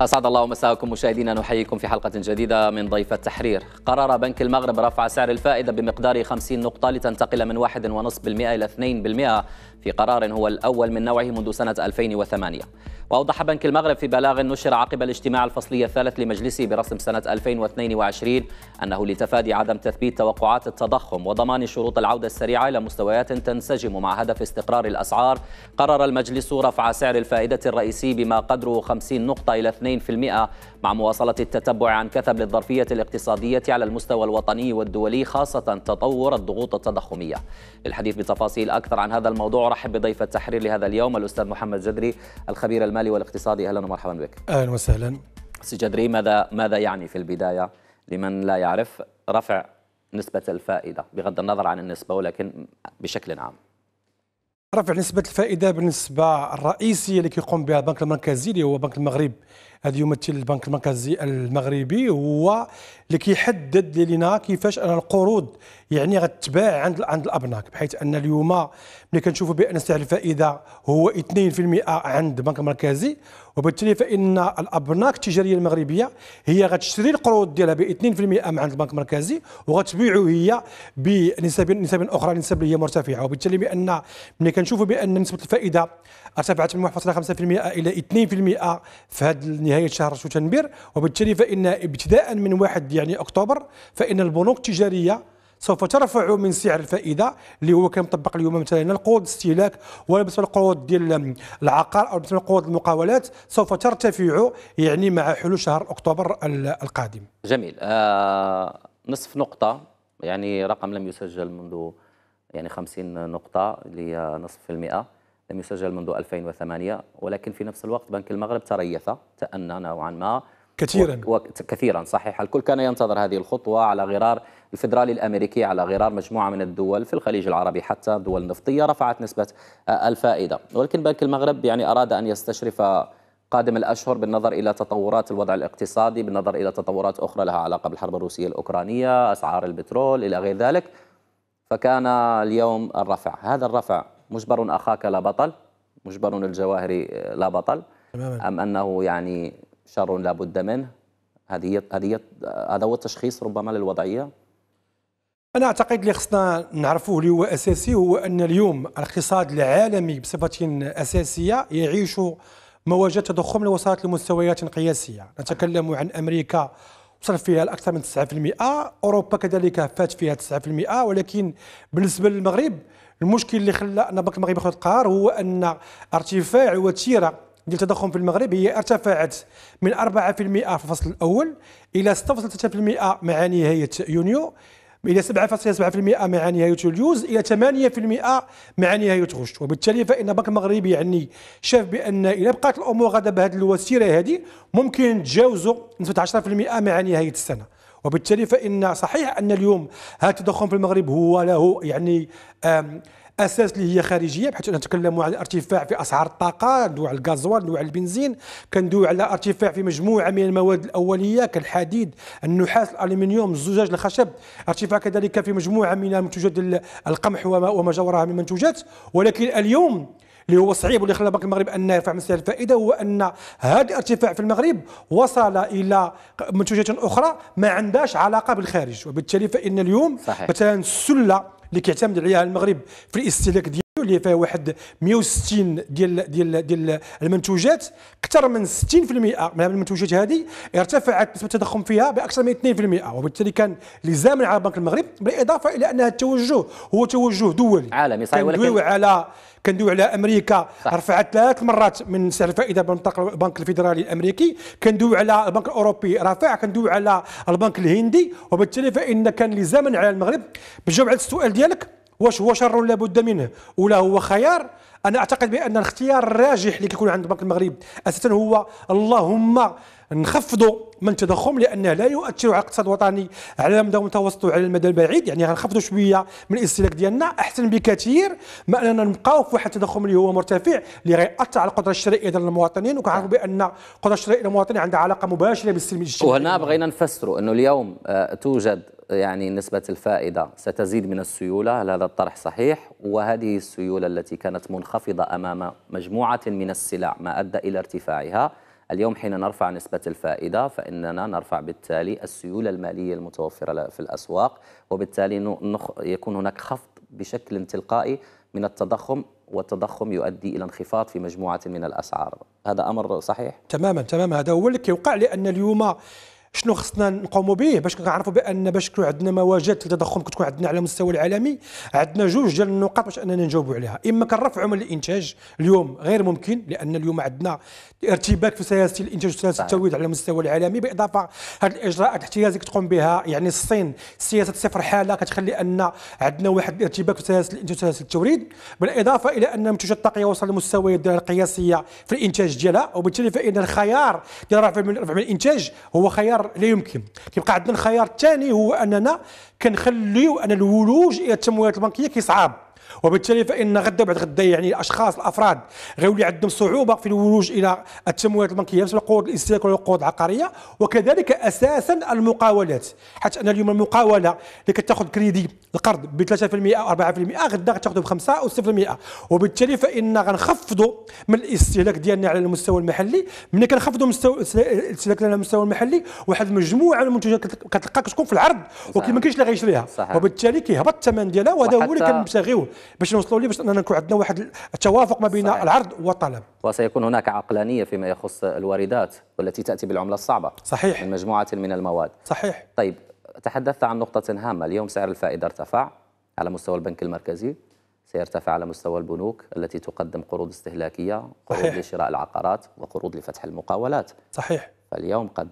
أسعد الله مساءكم مشاهدينا نحييكم في حلقة جديدة من ضيف التحرير قرر بنك المغرب رفع سعر الفائدة بمقدار 50 نقطة لتنتقل من 1.5% إلى 2% في قرار هو الأول من نوعه منذ سنة 2008 وأوضح بنك المغرب في بلاغ نشر عقب الاجتماع الفصلي الثالث لمجلسه برسم سنة 2022 أنه لتفادي عدم تثبيت توقعات التضخم وضمان شروط العودة السريعة إلى مستويات تنسجم مع هدف استقرار الأسعار قرر المجلس رفع سعر الفائدة الرئيسي بما قدره 50 نقطة إلى 2% مع مواصلة التتبع عن كثب للظرفية الاقتصادية على المستوى الوطني والدولي خاصة تطور الضغوط التضخمية للحديث بتفاصيل أكثر عن هذا الموضوع رحب بضيف التحرير لهذا اليوم الأستاذ محمد جدري الخبير المالي والاقتصادي أهلا ومرحبا بك أهلا وسهلا سي جدري ماذا ماذا يعني في البداية لمن لا يعرف رفع نسبة الفائدة بغض النظر عن النسبة ولكن بشكل عام رفع نسبة الفائدة بالنسبة الرئيسية اللي كيقوم بها البنك المركزي اللي هو بنك المغرب هذا يمثل البنك المركزي المغربي هو اللي كيحدد لينا كيفاش ان القروض يعني غتباع عند عند الابناك بحيث ان اليوم ملي كنشوفوا بان سعر الفائده هو 2% عند البنك المركزي وبالتالي فان الابناك التجاريه المغربيه هي غتشري القروض ديالها ب 2% مع عند البنك المركزي وغتبيعو هي بنسب نسب اخرى نسب اللي هي مرتفعه وبالتالي بان ملي كنشوفوا بان نسبه الفائده ارتفعت من 1.5% الى 2% في هذه نهاية شهر شتنبر وبالتالي فإن ابتداء من 1 يعني أكتوبر فإن البنوك التجارية سوف ترفع من سعر الفائده اللي هو كان مطبق اليوم مثلا القروض الاستهلاك ولا بالنسبه للقروض ديال العقار او بالنسبه لقروض المقاولات سوف ترتفع يعني مع حلول شهر اكتوبر القادم. جميل آه نصف نقطه يعني رقم لم يسجل منذ يعني 50 نقطه اللي هي نصف في المئه لم يسجل منذ 2008 ولكن في نفس الوقت بنك المغرب تريث تأنى نوعا ما كثيرا كثيرا صحيح الكل كان ينتظر هذه الخطوة على غرار الفدرالي الأمريكي على غرار مجموعة من الدول في الخليج العربي حتى دول نفطية رفعت نسبة آه، الفائدة ولكن بنك المغرب يعني أراد أن يستشرف قادم الأشهر بالنظر إلى تطورات الوضع الاقتصادي بالنظر إلى تطورات أخرى لها علاقة بالحرب الروسية الأوكرانية أسعار البترول إلى غير ذلك فكان اليوم الرفع هذا الرفع مجبر أخاك لا بطل مجبر الجواهري آه، لا بطل تماما. أم أنه يعني شر لا بد منه هذه هذه هذا هو التشخيص ربما للوضعية أنا أعتقد اللي خصنا نعرفوه اللي هو أساسي هو أن اليوم الاقتصاد العالمي بصفة أساسية يعيش مواجهة تضخم وصلت لمستويات قياسية نتكلم عن أمريكا وصل فيها الاكثر من 9% اوروبا كذلك فات فيها 9% ولكن بالنسبه للمغرب المشكل اللي خلى ان بنك المغرب ياخذ القرار هو ان ارتفاع وتيره ديال التضخم في المغرب هي ارتفعت من 4% في الفصل الاول الى 6.3% مع نهايه يونيو الى 7.7% مع نهايه يوليوز الى 8% مع نهايه غشت وبالتالي فان البنك المغربي يعني شاف بان الى بقات الامور غدا بهذه الوتيره هذه ممكن تجاوزوا نسبه 10% مع نهايه السنه وبالتالي فإن صحيح أن اليوم هذا التضخم في المغرب هو له يعني اساس اللي هي خارجيه بحيث نتكلم على ارتفاع في اسعار الطاقه ندوي على الغازوال ندوي على البنزين كندوي على ارتفاع في مجموعه من المواد الاوليه كالحديد النحاس الالومنيوم الزجاج الخشب ارتفاع كذلك في مجموعه من منتوجات القمح وما جورها من منتوجات ولكن اليوم اللي هو صعيب واللي خلى بنك المغرب ان يرفع من سعر الفائده هو ان هذا الارتفاع في المغرب وصل الى منتوجات اخرى ما عندهاش علاقه بالخارج وبالتالي فان اليوم صحيح. مثلا السله اللي كيعتمد عليها المغرب في الاستهلاك ديال اللي فيها واحد 160 ديال ديال ديال المنتوجات اكثر من 60% من المنتوجات هذه ارتفعت نسبه التضخم فيها باكثر من 2% وبالتالي كان لزاما على بنك المغرب بالاضافه الى ان التوجه هو توجه دولي عالمي صحيح ولكن على كندويو على امريكا صح. رفعت ثلاث مرات من سعر الفائده بنطاق البنك الفيدرالي الامريكي كندويو على البنك الاوروبي رافع كندويو على البنك الهندي وبالتالي فان كان لزاما على المغرب بجاوب على السؤال ديالك واش هو شر لابد منه ولا هو خيار انا اعتقد بان الاختيار الراجح اللي كيكون عند بنك المغرب اساسا هو اللهم نخفضوا من التضخم لانه لا يؤثر على الاقتصاد الوطني على المدى المتوسط وعلى المدى البعيد يعني غنخفضوا شويه من الاستهلاك ديالنا احسن بكثير ما اننا نبقاو في واحد التضخم اللي هو مرتفع اللي غيأثر على القدره الشرائيه ديال المواطنين وكنعرفوا بان القدره الشرائيه للمواطنين عندها علاقه مباشره بالسلم الاجتماعي وهنا بغينا نفسروا انه اليوم آه، توجد يعني نسبة الفائدة ستزيد من السيولة هل هذا الطرح صحيح وهذه السيولة التي كانت منخفضة أمام مجموعة من السلع ما أدى إلى ارتفاعها اليوم حين نرفع نسبة الفائدة فإننا نرفع بالتالي السيولة المالية المتوفرة في الأسواق وبالتالي نخ... يكون هناك خفض بشكل تلقائي من التضخم والتضخم يؤدي الى انخفاض في مجموعه من الاسعار، هذا امر صحيح؟ تماما تماما هذا هو اللي كيوقع لان اليوم شنو خصنا نقوموا به باش كنعرفوا بان باش تكون عندنا مواجهات التضخم كتكون عندنا على المستوى العالمي عندنا جوج ديال النقاط باش اننا نجاوبوا عليها اما كنرفعوا من الانتاج اليوم غير ممكن لان اليوم عندنا ارتباك في سياسه الانتاج وسياسه التوريد على المستوى العالمي بالاضافه هذه الاجراءات الاحتيازيه كتقوم بها يعني الصين سياسه صفر حاله كتخلي ان عندنا واحد الارتباك في سياسه الانتاج وسياسه التوريد بالاضافه الى ان منتوجات الطاقيه وصل لمستويات ديالها القياسيه في الانتاج ديالها وبالتالي فان الخيار ديال رفع من الانتاج هو خيار لا يمكن كيبقى عندنا الخيار الثاني هو اننا كنخليو ان الولوج الى التمويلات البنكيه كيصعب وبالتالي فان غدا بعد غدا يعني الاشخاص الافراد غيولي عندهم صعوبه في الولوج الى التمويلات البنكيه بسبب القروض الاستهلاكيه والقروض العقاريه وكذلك اساسا المقاولات حتى ان اليوم المقاوله اللي كتاخذ كريدي القرض ب 3% او 4% غدا غتاخذه ب 5 او 6% وبالتالي فان غنخفضوا من الاستهلاك ديالنا على المستوى المحلي ملي كنخفضوا مستوى الاستهلاك على المستوى المحلي واحد المجموعه من المنتوجات كتلقى كتكون في العرض وكيما كاينش اللي غيشريها وبالتالي كيهبط الثمن ديالها وهذا هو اللي كنبتغيوه باش نوصلوا ليه باش اننا نكون عندنا واحد التوافق ما بين صحيح. العرض والطلب وسيكون هناك عقلانيه فيما يخص الواردات والتي تاتي بالعمله الصعبه صحيح من مجموعه من المواد صحيح طيب تحدثت عن نقطه هامه اليوم سعر الفائده ارتفع على مستوى البنك المركزي سيرتفع على مستوى البنوك التي تقدم قروض استهلاكيه قروض صحيح. لشراء العقارات وقروض لفتح المقاولات صحيح فاليوم قد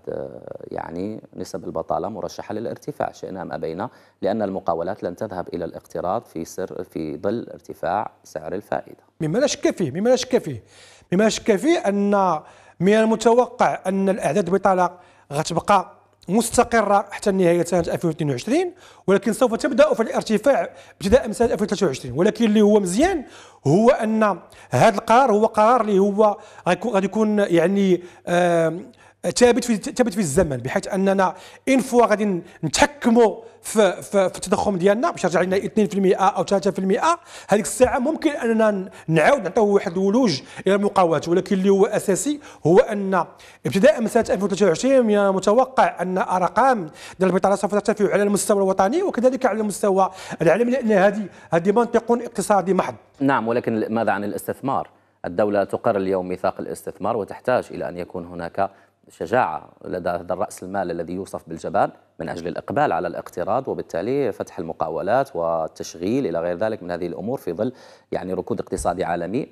يعني نسب البطاله مرشحه للارتفاع شئنا ام ابينا لان المقاولات لن تذهب الى الاقتراض في سر في ظل ارتفاع سعر الفائده. مما لا شك فيه مما لا شك فيه مما لا شك فيه ان من المتوقع ان الاعداد البطاله غتبقى مستقره حتى نهايه سنه 2022 ولكن سوف تبدا في الارتفاع ابتداء من سنه 2023 ولكن اللي هو مزيان هو ان هذا القرار هو قرار اللي هو غادي يكون يعني آه ثابت في ثابت في الزمن بحيث اننا ان فوا غادي نتحكموا في, في, في التضخم ديالنا باش يرجع لنا 2% او 3% هذيك الساعه ممكن اننا نعاود نعطيو واحد الولوج الى المقاومات ولكن اللي هو اساسي هو ان ابتداء من سنه 2023 من المتوقع ان ارقام ديال البطاله سوف ترتفع على المستوى الوطني وكذلك على المستوى العالمي لان هذه هذه منطق اقتصادي محض نعم ولكن ماذا عن الاستثمار؟ الدولة تقر اليوم ميثاق الاستثمار وتحتاج إلى أن يكون هناك شجاعة لدى هذا الرأس المال الذي يوصف بالجبان من أجل الإقبال على الاقتراض وبالتالي فتح المقاولات والتشغيل إلى غير ذلك من هذه الأمور في ظل يعني ركود اقتصادي عالمي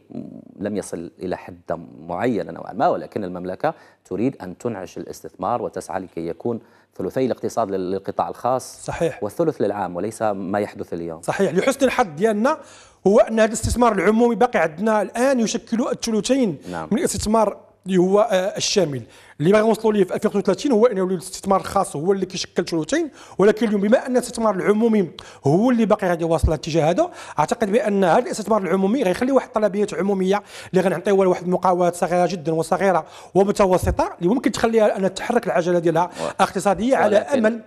لم يصل إلى حد معين نوعا ما ولكن المملكة تريد أن تنعش الاستثمار وتسعى لكي يكون ثلثي الاقتصاد للقطاع الخاص صحيح والثلث للعام وليس ما يحدث اليوم صحيح لحسن الحظ ديالنا هو ان هذا الاستثمار العمومي باقي عندنا الان يشكل الثلثين نعم. من الاستثمار اللي هو آه، الشامل اللي باغي نوصلوا ليه في 2030 هو انه الاستثمار الخاص هو اللي كيشكل ثلثين ولكن اليوم بما ان الاستثمار العمومي هو اللي باقي غادي يواصل الاتجاه هذا اعتقد بان هذا الاستثمار العمومي غيخلي واحد الطلبيات عموميه اللي غنعطيوها لواحد المقاولات صغيره جدا وصغيره ومتوسطه اللي ممكن تخليها ان تحرك العجله ديالها اقتصاديه على امل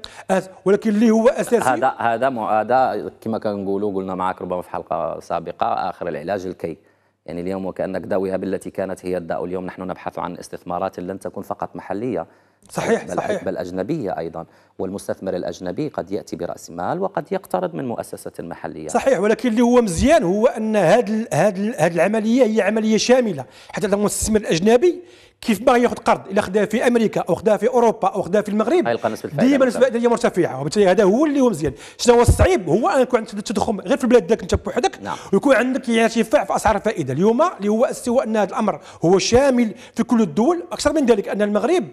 ولكن اللي هو اساسي هذا هذا هذا كما كنقولوا قلنا معك ربما في حلقه سابقه اخر العلاج الكي يعني اليوم وكأنك داويها بالتي كانت هي الداء اليوم نحن نبحث عن استثمارات لن تكون فقط محلية صحيح بل صحيح بل أجنبية أيضا والمستثمر الأجنبي قد يأتي برأس مال وقد يقترض من مؤسسة محلية صحيح ولكن اللي هو مزيان هو أن هذه هذه العملية هي عملية شاملة حتى المستثمر الأجنبي كيف باغي ياخذ قرض الا خداه في امريكا او خداه في اوروبا او خداه في المغرب هاي نسبه الفائده ديما نسبه يعني الفائده مرتفعه وبالتالي هذا هو اللي هو مزيان شنو هو الصعيب هو ان يكون عندك تضخم غير في البلاد داك انت بوحدك نعم. ويكون عندك ارتفاع يعني في اسعار الفائده اليوم اللي هو استوى ان هذا الامر هو شامل في كل الدول اكثر من ذلك ان المغرب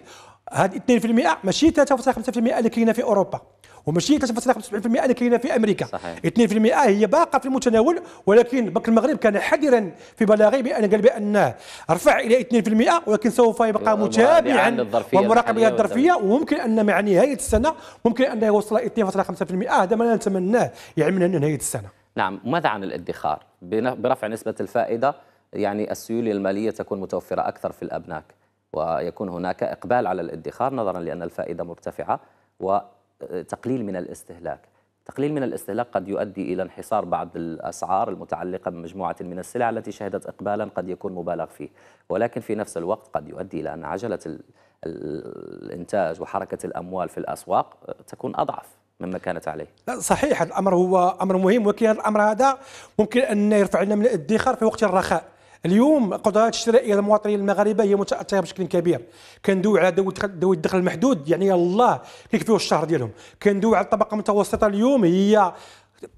هاد 2% ماشي 3.5% اللي كاينه في اوروبا وماشي 3.75% اللي كاينه في امريكا صحيح. 2% هي باقه في المتناول ولكن بنك المغرب كان حذرا في بلاغه بان قال بانه رفع الى 2% ولكن سوف يبقى متابعا ومراقبه الظرفيه وممكن ان مع نهايه السنه ممكن ان يوصل 2.5% هذا ما نتمناه يعني من نهايه السنه نعم ماذا عن الادخار برفع نسبه الفائده يعني السيوله الماليه تكون متوفره اكثر في الابناك ويكون هناك إقبال على الادخار نظرا لأن الفائدة مرتفعة وتقليل من الاستهلاك تقليل من الاستهلاك قد يؤدي إلى انحصار بعض الأسعار المتعلقة بمجموعة من السلع التي شهدت إقبالا قد يكون مبالغ فيه ولكن في نفس الوقت قد يؤدي إلى أن عجلة الإنتاج وحركة الأموال في الأسواق تكون أضعف مما كانت عليه لا صحيح الامر هو امر مهم ولكن هذا الامر هذا ممكن ان يرفع لنا من الادخار في وقت الرخاء اليوم قدرات الشرائيه للمواطنين المغاربه هي متاثره بشكل كبير كندوي على ذوي الدخل المحدود يعني الله كيكفيو الشهر ديالهم كندوي على الطبقه المتوسطه اليوم هي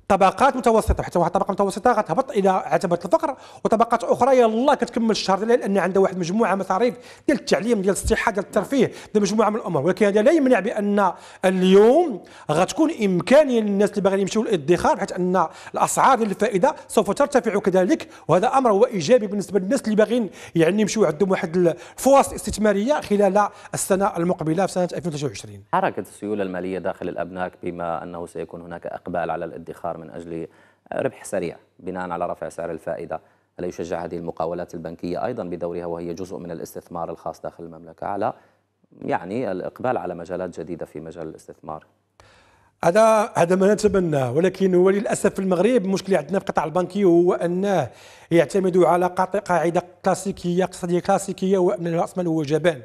طبقات متوسطه حتى واحد الطبقه متوسطه غتهبط الى عتبه الفقر وطبقات اخرى يلا كتكمل الشهر ديالها لان عندها واحد مجموعه مصاريف ديال التعليم ديال الصحه ديال الترفيه ديال مجموعه من الامور ولكن هذا لا يمنع بان اليوم غتكون امكانيه للناس اللي باغيين يمشيو للادخار بحيث ان الاسعار ديال الفائده سوف ترتفع كذلك وهذا امر هو ايجابي بالنسبه للناس اللي باغيين يعني يمشيو عندهم واحد الفرص استثماريه خلال السنه المقبله في سنه 2023 حركه السيوله الماليه داخل الابناك بما انه سيكون هناك اقبال على الادخار الادخار من أجل ربح سريع بناء على رفع سعر الفائدة ألا يشجع هذه المقاولات البنكية أيضا بدورها وهي جزء من الاستثمار الخاص داخل المملكة على يعني الإقبال على مجالات جديدة في مجال الاستثمار هذا هذا ما نتمناه ولكن هو للاسف في المغرب المشكل عندنا في القطاع البنكي هو انه يعتمد على قاعده كلاسيكيه اقتصاديه كلاسيكيه وان راس المال هو جبان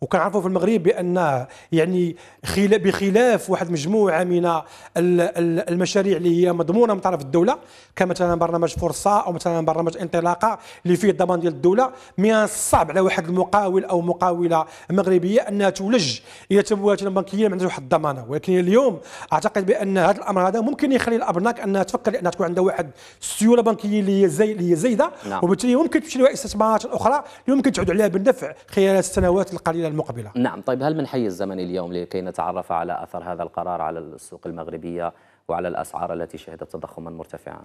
وكنعرفوا في المغرب بان يعني بخلاف واحد مجموعه من المشاريع اللي هي مضمونه من طرف الدوله كمثلا برنامج فرصه او مثلا برنامج انطلاقه اللي فيه الضمان ديال الدوله من الصعب على واحد المقاول او مقاوله مغربيه انها تولج الى تمويلات بنكيه ما عندهاش واحد الضمانه ولكن اليوم اعتقد بان هذا الامر هذا ممكن يخلي الابناك انها تفكر لانها تكون عندها واحد السيوله بنكيه اللي هي زي اللي هي زايده نعم. وبالتالي ممكن تمشي لاستثمارات استثمارات اخرى اللي ممكن تعود عليها بالنفع خلال السنوات القليله المقبلة نعم طيب هل من حيز زمني اليوم لكي نتعرف على أثر هذا القرار على السوق المغربية وعلى الأسعار التي شهدت تضخما مرتفعا؟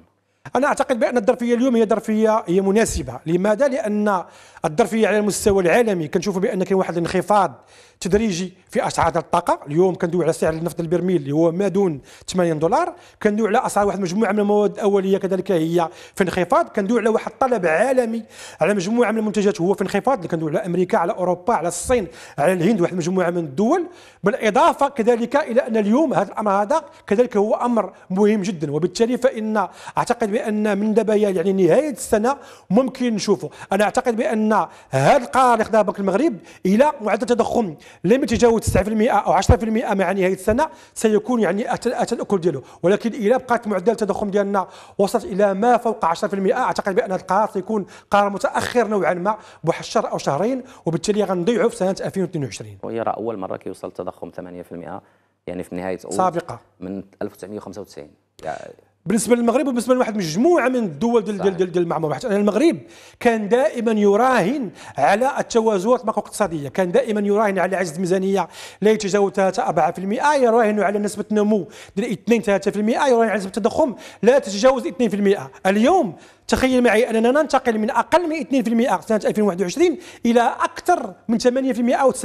انا اعتقد بان الظرفيه اليوم هي ظرفيه هي مناسبه لماذا لان الظرفيه على المستوى العالمي كنشوفوا بان كاين واحد الانخفاض تدريجي في اسعار الطاقه اليوم كندوي على سعر النفط البرميل اللي هو ما دون 80 دولار كندوي على اسعار واحد مجموعه من المواد الاوليه كذلك هي في انخفاض كندوي على واحد الطلب عالمي على مجموعه من المنتجات هو في انخفاض اللي كندوي على امريكا على اوروبا على الصين على الهند واحد المجموعه من الدول بالاضافه كذلك الى ان اليوم هذا الامر هذا كذلك هو امر مهم جدا وبالتالي فان اعتقد بان من دابا يعني نهايه السنه ممكن نشوفه انا اعتقد بان هذا القرار اللي خداه بنك المغرب الى معدل تضخم لم يتجاوز 9% او 10% مع نهايه السنه سيكون يعني اتى الاكل ديالو ولكن الى بقات معدل التضخم ديالنا وصلت الى ما فوق 10% اعتقد بان هذا القرار سيكون قرار متاخر نوعا ما بواحد الشهر او شهرين وبالتالي غنضيعوا في سنه 2022 وهي راه اول مره كيوصل التضخم 8% يعني في نهايه أول سابقه من 1995 يعني بالنسبه للمغرب وبالنسبه لواحد مجموعه من الدول ديال ديال ديال المعموره حتى يعني المغرب كان دائما يراهن على التوازنات الاقتصاديه كان دائما يراهن على عجز ميزانيه لا يتجاوز 3 4% يراهن على نسبه نمو ديال 2 3% يراهن على نسبه تضخم لا تتجاوز 2% اليوم تخيل معي أننا ننتقل من أقل من 2% سنة 2021 إلى أكثر من 8% أو 9%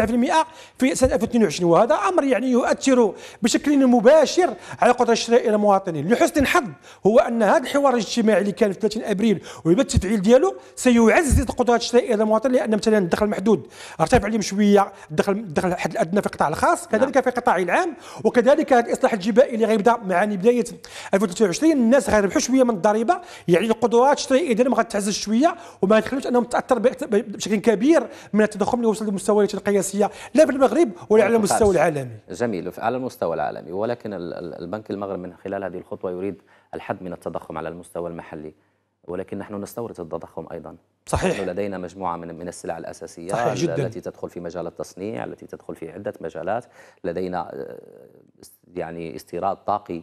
في سنة 2022 وهذا أمر يعني يؤثر بشكل مباشر على القدرة الشرائية للمواطنين لحسن الحظ هو أن هذا الحوار الاجتماعي اللي كان في 30 أبريل ويبدا التفعيل ديالو سيعزز القدرة الشرائية للمواطن لأن مثلا الدخل المحدود ارتفع عليهم شوية الدخل الدخل الحد الأدنى في القطاع الخاص كذلك في القطاع العام وكذلك هذا الإصلاح الجبائي اللي غيبدا مع يعني بداية 2023 الناس غيربحوا شوية من الضريبة يعني القدرة القرارات الشرعيه ديالهم غتعزز شويه وما غتخليش انهم تاثر بشكل كبير من التضخم اللي وصل لمستويات القياسيه لا في المغرب ولا على المستوى العالمي. جميل على المستوى العالمي ولكن البنك المغرب من خلال هذه الخطوه يريد الحد من التضخم على المستوى المحلي ولكن نحن نستورد التضخم ايضا. صحيح نحن لدينا مجموعة من من السلع الأساسية صحيح جدا. التي تدخل في مجال التصنيع التي تدخل في عدة مجالات لدينا آه، يعني استيراد طاقي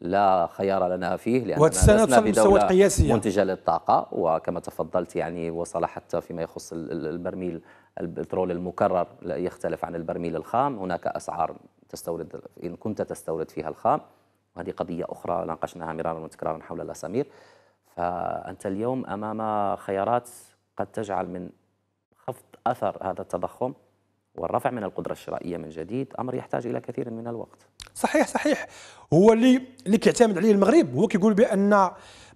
لا خيار لنا فيه لأننا لسنا بدولة قياسية. منتجة للطاقة وكما تفضلت يعني وصل حتى فيما يخص البرميل البترول المكرر يختلف عن البرميل الخام هناك أسعار تستورد إن كنت تستورد فيها الخام وهذه قضية أخرى ناقشناها مرارا وتكرارا حول الأسامير فأنت اليوم أمام خيارات قد تجعل من خفض أثر هذا التضخم والرفع من القدرة الشرائية من جديد أمر يحتاج إلى كثير من الوقت صحيح صحيح هو اللي اللي كيعتمد عليه المغرب هو كيقول بأن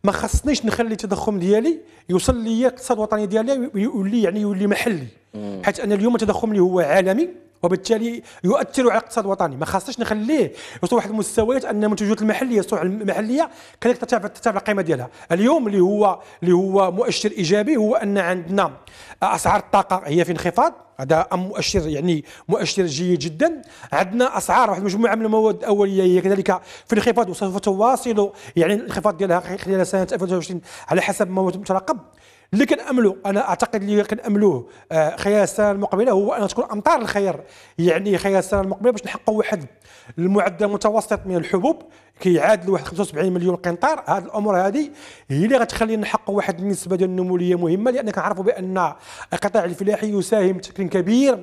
ما خصنيش نخلي التضخم ديالي يوصل لي الاقتصاد الوطني ديالي ويولي يعني يولي محلي حيت أن اليوم التضخم اللي هو عالمي وبالتالي يؤثر على الاقتصاد الوطني ما خاصناش نخليه يوصل واحد المستويات ان المنتوجات المحليه السلع المحليه كذلك ترتفع ترتفع القيمه ديالها اليوم اللي هو اللي هو مؤشر ايجابي هو ان عندنا اسعار الطاقه هي في انخفاض هذا مؤشر يعني مؤشر جيد جدا عندنا اسعار واحد المجموعه من المواد الاوليه هي كذلك في انخفاض وسوف تواصل يعني الانخفاض ديالها خلال سنه 2023 على حسب ما مترقب اللي كناملو انا اعتقد اللي كناملوه آه، خلال السنه المقبله هو ان تكون امطار الخير يعني خلال السنه المقبله باش نحققوا واحد المعدل متوسط من الحبوب كيعادل واحد 75 مليون قنطار هذه الامور هذه هي اللي غتخلينا نحققوا واحد النسبه ديال النموليه مهمه لان كنعرفوا بان القطاع الفلاحي يساهم بشكل كبير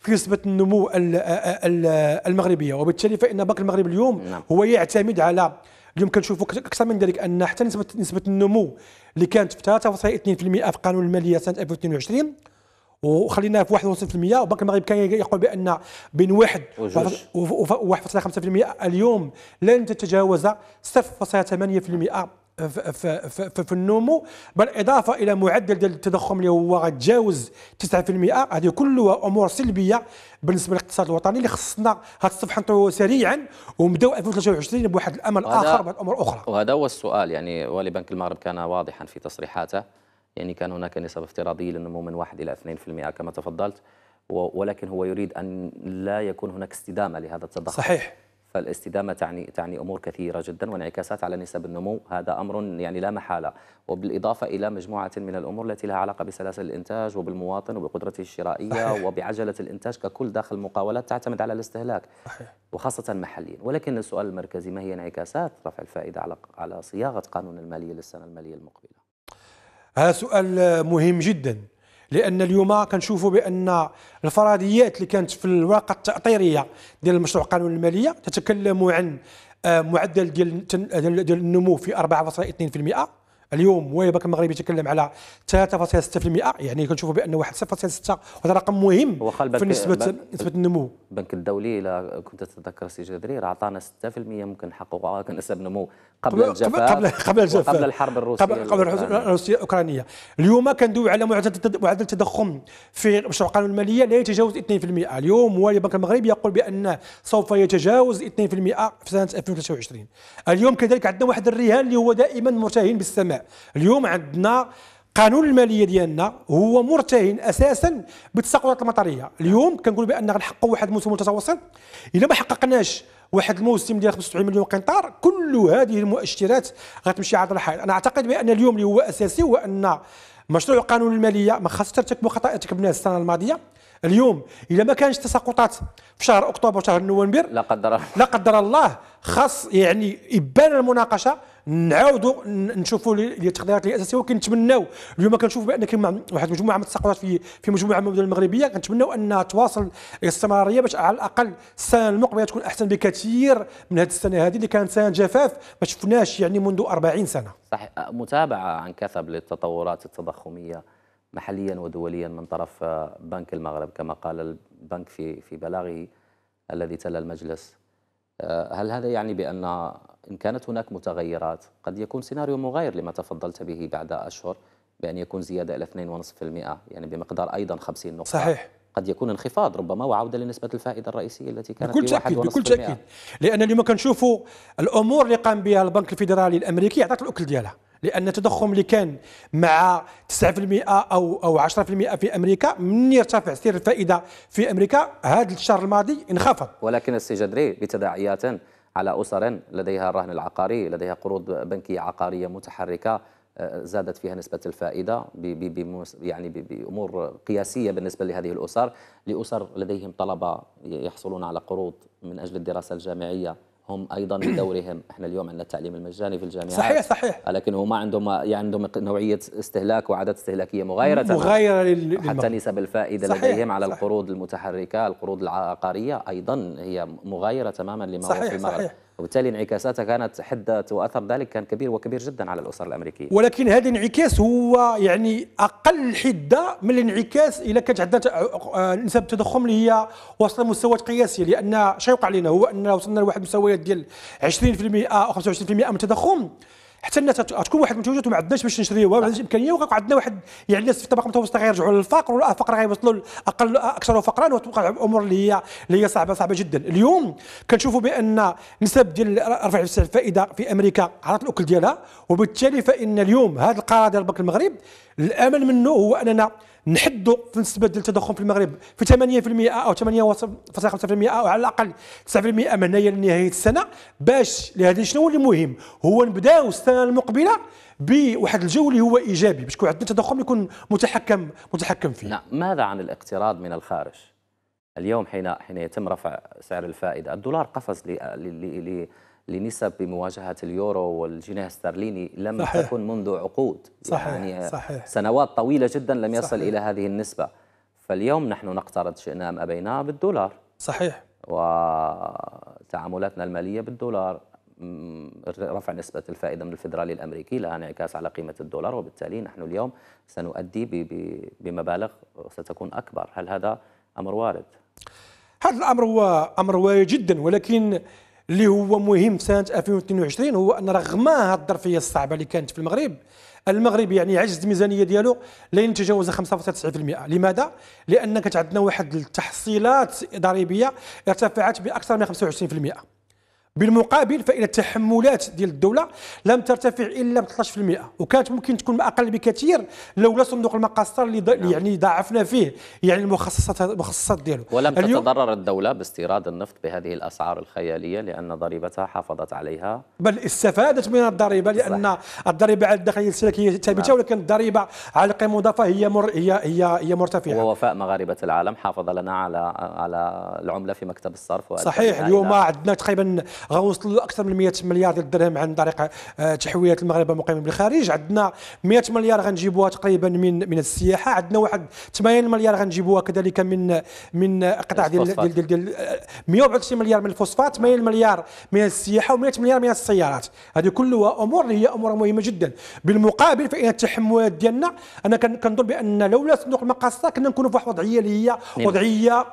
في نسبة النمو آه، آه، المغربية وبالتالي فإن بنك المغرب اليوم نعم. هو يعتمد على اليوم كنشوفوا اكثر من ذلك ان حتى نسبه نسبه النمو اللي كانت في 3.2% في قانون الماليه سنه 2022 وخلينا في 1.5% وبنك المغرب كان يقول بان بين 1 و 1.5% اليوم لن تتجاوز 0.8% في, في, في النمو بالاضافه الى معدل ديال التضخم اللي هو غتجاوز 9% هذه كلها امور سلبيه بالنسبه للاقتصاد الوطني اللي خصنا غتصفحنطوا سريعا ونبداو 2023 بواحد الامل اخر بواحد الامور اخرى وهذا هو السؤال يعني والي بنك المغرب كان واضحا في تصريحاته يعني كان هناك نسب افتراضيه للنمو من 1 الى 2% كما تفضلت ولكن هو يريد ان لا يكون هناك استدامه لهذا التضخم صحيح فالاستدامه تعني تعني امور كثيره جدا وانعكاسات على نسب النمو هذا امر يعني لا محاله وبالاضافه الى مجموعه من الامور التي لها علاقه بسلاسل الانتاج وبالمواطن وبقدرته الشرائيه وبعجله الانتاج ككل داخل المقاولات تعتمد على الاستهلاك وخاصه محليا ولكن السؤال المركزي ما هي انعكاسات رفع الفائده على على صياغه قانون الماليه للسنه الماليه المقبله هذا سؤال مهم جدا لان اليوم كنشوفوا بان الفرضيات اللي كانت في الورقه التاطيريه ديال مشروع قانون الماليه تتكلم عن آه، معدل ديال ديال النمو في 4.2% اليوم ويبك المغربي يتكلم على 3.6% يعني كنشوفوا بان 1.6 هذا رقم مهم في نسبه نسبه النمو البنك الدولي الا كنت تتذكر سي جذري راه عطانا 6% ممكن نحققوا كنسب نمو قبل الجفاف قبل قبل الجفاف قبل الحرب الروسيه قبل, قبل الروسيه الاوكرانيه اليوم كندوي على معدل التضخم في مشروع القانون الماليه لا يتجاوز 2% اليوم والي البنك المغربي يقول بان سوف يتجاوز 2% في سنه 2023 اليوم كذلك عندنا واحد الرهان اللي هو دائما مرتهن بالسماء اليوم عندنا قانون الماليه ديالنا هو مرتهن اساسا بالتساقطات المطريه اليوم كنقول بان غنحققوا واحد الموسم متوسط الا ما حققناش واحد الموسم ديال 75 مليون قنطار كل هذه المؤشرات غتمشي على الحائط انا اعتقد بان اليوم اللي هو اساسي هو ان مشروع قانون الماليه ما خاصش ترتكبوا خطا تركبناه السنه الماضيه اليوم الا ما كانش تساقطات في شهر اكتوبر وشهر نوفمبر لا قدر الله لا قدر الله خاص يعني يبان المناقشه نعاودوا نشوفوا التقديرات الاساسيه وكنتمناو اليوم كنشوف بان كاين واحد مجموعه من التساقطات في في مجموعه من المدن المغربيه كنتمناو انها تواصل الاستمراريه باش على الاقل السنه المقبله تكون احسن بكثير من هذه السنه هذه اللي كانت سنه جفاف ما شفناش يعني منذ 40 سنه صحيح متابعه عن كثب للتطورات التضخميه محليا ودوليا من طرف آه، بنك المغرب كما قال البنك في في بلاغه الذي تلا المجلس آه، هل هذا يعني بأن إن كانت هناك متغيرات قد يكون سيناريو مغاير لما تفضلت به بعد أشهر بأن يكون زيادة إلى 2.5% يعني بمقدار أيضا 50 نقطة صحيح قد يكون انخفاض ربما وعوده لنسبه الفائده الرئيسيه التي كانت بكل تاكيد بكل تاكيد لان اليوم كنشوفوا الامور اللي قام بها البنك الفيدرالي الامريكي عطات الاكل ديالها لان التضخم اللي كان مع 9% او او 10% في امريكا من يرتفع سعر الفائده في امريكا هذا الشهر الماضي انخفض ولكن السي جدري بتداعيات على اسر لديها الرهن العقاري لديها قروض بنكيه عقاريه متحركه آه، زادت فيها نسبة الفائدة يعني بأمور قياسية بالنسبة لهذه الأسر لأسر لديهم طلبة يحصلون على قروض من أجل الدراسة الجامعية هم ايضا بدورهم احنا اليوم عندنا التعليم المجاني في الجامعات صحيح صحيح لكن هو ما عندهم يعني عندهم نوعيه استهلاك وعادات استهلاكيه مغايره مغايره للمغرب. حتى نسب الفائده صحيح. لديهم على صحيح. القروض المتحركه القروض العقاريه ايضا هي مغايره تماما لما هو في المغرب صحيح. وبالتالي انعكاساتها كانت حدة وأثر ذلك كان كبير وكبير جدا على الأسر الأمريكية ولكن هذا الانعكاس هو يعني أقل حدة من الانعكاس إلى كانت عندنا آه، آه، نسب التضخم اللي هي وصل لمستويات قياسية لأن شيء يوقع لنا هو أن وصلنا لواحد المستويات ديال 20% أو 25% من التضخم حتى الناس تكون واحد المنتوجات وما عندناش باش نشريوها ما عندناش امكانيه وعندنا واحد يعني الناس في الطبقه المتوسطه غيرجعوا للفقر والفقر غيوصلوا اقل اكثر فقرا وتبقى الامور اللي هي اللي هي صعبه صعبه جدا اليوم كنشوفوا بان نسب ديال رفع الفائده في امريكا عرفت الاكل ديالها وبالتالي فان اليوم هذا القرار ديال بنك المغرب الامل منه هو اننا نحدوا في نسبة ديال التضخم في المغرب في 8% او 8.5% او على الاقل 9% من هي لنهايه السنه باش لهذا شنو هو اللي مهم هو نبداو السنه المقبله بواحد الجو اللي هو ايجابي باش يكون عندنا تضخم يكون متحكم متحكم فيه نعم ماذا عن الاقتراض من الخارج اليوم حين حين يتم رفع سعر الفائده الدولار قفز ل لنسب بمواجهة اليورو والجنيه الاسترليني لم صحيح. تكن منذ عقود صحيح. يعني صحيح. سنوات طويلة جدا لم يصل صحيح. إلى هذه النسبة فاليوم نحن نقترض شئنا أم أبينا بالدولار صحيح وتعاملاتنا المالية بالدولار رفع نسبة الفائدة من الفدرالي الأمريكي لها انعكاس على قيمة الدولار وبالتالي نحن اليوم سنؤدي بمبالغ ستكون أكبر هل هذا أمر وارد؟ هذا الأمر هو أمر وارد جدا ولكن اللي هو مهم سنه 2022 هو ان رغم هذه الظرفيه الصعبه اللي كانت في المغرب المغرب يعني عجز الميزانيه ديالو لن يتجاوز 5.9% لماذا لان كانت عندنا واحد التحصيلات ضريبيه ارتفعت باكثر من 25% بالمقابل فإن التحملات ديال الدولة لم ترتفع إلا ب 13% وكانت ممكن تكون أقل بكثير لولا صندوق المقاصر اللي نعم. يعني ضاعفنا فيه يعني المخصصات المخصصات ديالو ولم تتضرر الدولة باستيراد النفط بهذه الأسعار الخيالية لأن ضريبتها حافظت عليها بل استفادت من الضريبة لأن صحيح. الضريبة على الداخلية السلكية ثابتة نعم. ولكن الضريبة على القيمة المضافة هي مر هي هي هي مرتفعة ووفاء مغاربة العالم حافظ لنا على على العملة في مكتب الصرف صحيح اليوم عندنا تقريبا غنوصلوا لاكثر من 100 مليار ديال الدرهم عن طريق آه، تحويلات المغاربه المقيمين بالخارج عندنا 100 مليار غنجيبوها تقريبا من من السياحه عندنا واحد 80 مليار غنجيبوها كذلك من من قطاع ديال ديال ديال, 160 آه، مليار من الفوسفات 80 مليار من السياحه و100 مليار من السيارات هذه كلها امور اللي هي امور مهمه جدا بالمقابل فان التحملات ديالنا انا كنظن بان لولا صندوق المقاصه كنا نكونوا في واحد الوضعيه اللي هي نعم. وضعيه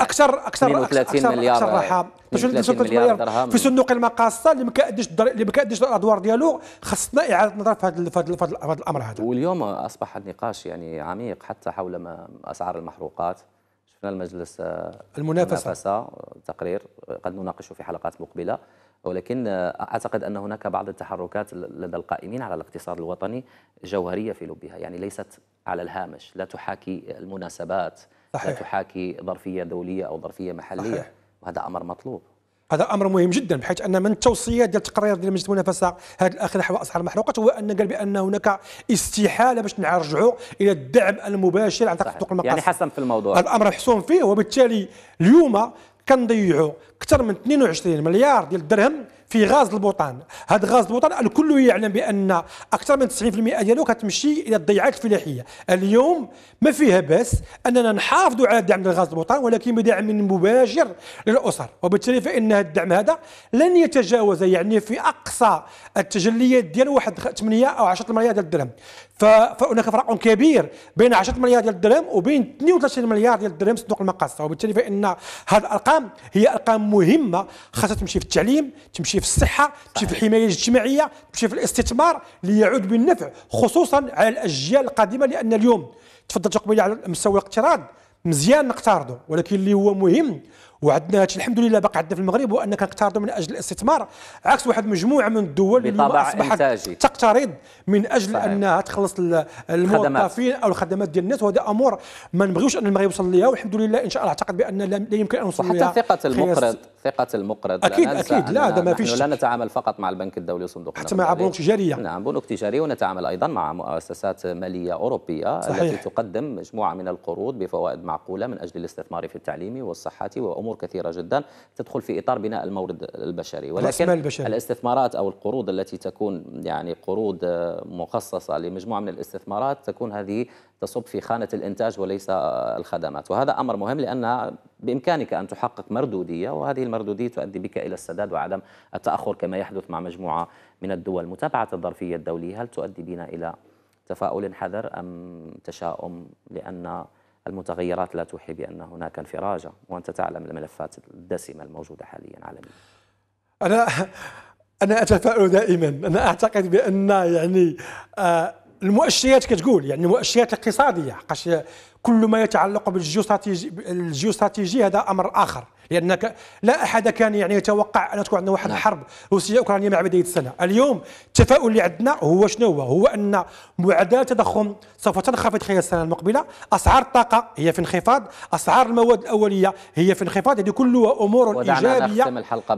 اكثر اكثر اكثر مليار اكثر راحه 32 مليار درهم في صندوق المقاصه اللي ما كاديش اللي ما كاديش الادوار ديالو خصنا اعاده النظر في هذا الامر هذا واليوم اصبح النقاش يعني عميق حتى حول ما اسعار المحروقات شفنا المجلس آه، المنافسه, المنافسة تقرير قد نناقشه في حلقات مقبله ولكن آه، اعتقد ان هناك بعض التحركات لدى القائمين على الاقتصاد الوطني جوهريه في لبها يعني ليست على الهامش لا تحاكي المناسبات صحيح. لا تحاكي ظرفية دولية أو ظرفية محلية صحيح. وهذا أمر مطلوب هذا امر مهم جدا بحيث ان من التوصيات ديال التقرير ديال مجلس المنافسه هذا الاخير حول اسعار المحروقات هو ان قال بان هناك استحاله باش نرجعوا الى الدعم المباشر عن طريق سوق المقاصد يعني حسم في الموضوع الامر محسوم فيه وبالتالي اليوم كنضيعوا اكثر من 22 مليار ديال الدرهم في غاز البوطان هذا غاز البوطان الكل يعلم بان اكثر من 90% ديالو كتمشي الى الضيعات الفلاحيه اليوم ما فيها باس اننا نحافظوا على الدعم غاز البوطان ولكن بدعم مباشر للاسر وبالتالي فان هذا الدعم هذا لن يتجاوز يعني في اقصى التجليات ديالو واحد 8 او 10 مليار ديال الدرهم فهناك فرق كبير بين 10 مليار ديال الدرهم وبين 32 مليار ديال الدرهم صندوق المقاصه وبالتالي فان هذه الارقام هي ارقام مهمه خاصها تمشي في التعليم تمشي في الصحه تمشي في الحمايه الاجتماعيه تمشي في الاستثمار ليعود بالنفع خصوصا على الاجيال القادمه لان اليوم تفضلت قبيله على مستوى الاقتراض مزيان نقترضه ولكن اللي هو مهم وعندنا هادشي الحمد لله باقي عندنا في المغرب هو انك كنقترضوا من اجل الاستثمار عكس واحد مجموعه من الدول اللي اصبحت تقترض من اجل صحيح. انها تخلص الموظفين او الخدمات ديال الناس وهذا امور ما نبغيوش ان المغرب يوصل ليها والحمد لله ان شاء الله اعتقد بان لا يمكن ان نوصل ليها حتى ثقه المقرض ثقه المقرض اكيد لا اكيد لا هذا ما فيش لا نتعامل فقط مع البنك الدولي وصندوق حتى مع بنوك تجاريه نعم بنوك تجاريه ونتعامل ايضا مع مؤسسات ماليه اوروبيه صحيح. التي تقدم مجموعه من القروض بفوائد معقوله من اجل الاستثمار في التعليم والصحه وامور امور كثيره جدا تدخل في اطار بناء المورد البشري ولكن البشري. الاستثمارات او القروض التي تكون يعني قروض مخصصه لمجموعه من الاستثمارات تكون هذه تصب في خانه الانتاج وليس الخدمات وهذا امر مهم لان بامكانك ان تحقق مردوديه وهذه المردوديه تؤدي بك الى السداد وعدم التاخر كما يحدث مع مجموعه من الدول متابعه الظرفيه الدوليه هل تؤدي بنا الى تفاؤل حذر ام تشاؤم لان المتغيرات لا توحي بأن هناك انفراجة وأنت تعلم الملفات الدسمة الموجودة حاليا عالميا أنا أنا أتفائل دائما أنا أعتقد بأن يعني آه، المؤشرات كتقول يعني المؤشرات الاقتصادية حقاش كل ما يتعلق بالجيوستراتيجي الجيوستراتيجي هذا أمر آخر لانك لا احد كان يعني يتوقع ان تكون عندنا واحد الحرب نعم. روسيه اوكرانيه مع بدايه السنه اليوم التفاؤل اللي عندنا هو شنو هو هو ان معدلات التضخم سوف تنخفض خلال السنه المقبله اسعار الطاقه هي في انخفاض اسعار المواد الاوليه هي في انخفاض هذه يعني كلها امور ايجابيه نختم الحلقه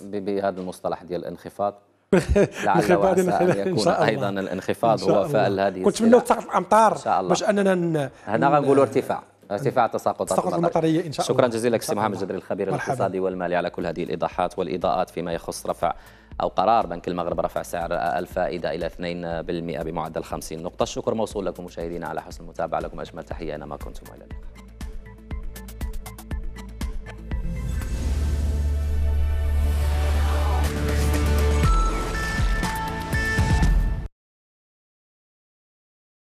بهذا المصطلح ديال الانخفاض لعل وعسى ان يكون ايضا الانخفاض هو فعل هذه كنت نتمنى تسقط الامطار باش اننا هنا غنقولوا ارتفاع ارتفاع آه، تساقطات تساقط المطريه ان شاء شكرا الله شكرا جزيلا لك سي محمد جدري الخبير مرحبا. الاقتصادي والمالي على كل هذه الايضاحات والاضاءات فيما يخص رفع او قرار بنك المغرب رفع سعر الفائده الى 2% بمعدل 50 نقطه الشكر موصول لكم مشاهدينا على حسن المتابعه لكم اجمل تحيه اينما كنتم الى اللقاء